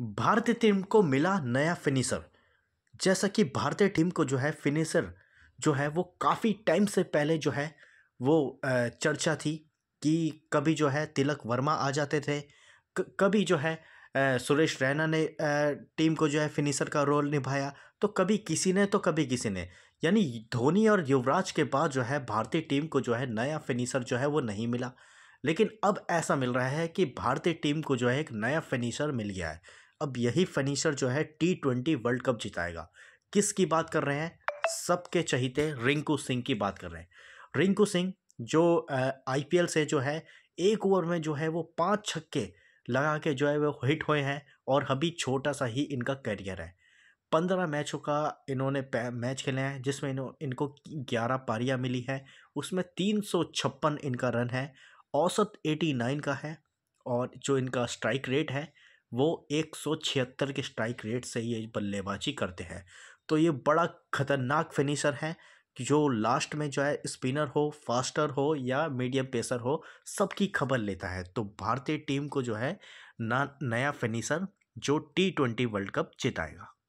भारतीय टीम को मिला नया फिनिशर जैसा कि भारतीय टीम को जो है फिनिशर जो है वो काफ़ी टाइम से पहले जो है वो चर्चा थी कि कभी जो है तिलक वर्मा आ जाते थे कभी जो है सुरेश रैना ने टीम को जो है फिनिशर का रोल निभाया तो कभी किसी ने तो कभी किसी ने यानी धोनी और युवराज के बाद जो है भारतीय टीम को जो है नया फिनिशर जो है वो नहीं मिला लेकिन अब ऐसा मिल रहा है कि भारतीय टीम को जो है एक नया फिनिशर मिल गया है अब यही फनीशर जो है टी ट्वेंटी वर्ल्ड कप जिताएगा किसकी बात कर रहे हैं सबके चहीते रिंकू सिंह की बात कर रहे हैं रिंकू सिंह जो आईपीएल से जो है एक ओवर में जो है वो पाँच छक्के लगा के जो है वो हिट हुए हैं और अभी छोटा सा ही इनका करियर है पंद्रह मैचों का इन्होंने मैच खेले हैं जिसमें इन्हों इनको ग्यारह पारियां मिली हैं उसमें तीन सौ छप्पन इनका रन है औसत एटी नाइन का है और जो इनका स्ट्राइक रेट है वो एक सौ छिहत्तर के स्ट्राइक रेट से ये बल्लेबाजी करते हैं तो ये बड़ा ख़तरनाक फिनिशर है जो लास्ट में जो है स्पिनर हो फास्टर हो या मीडियम पेसर हो सबकी खबर लेता है तो भारतीय टीम को जो है ना नया फिनिशर जो टी ट्वेंटी वर्ल्ड कप जिताएगा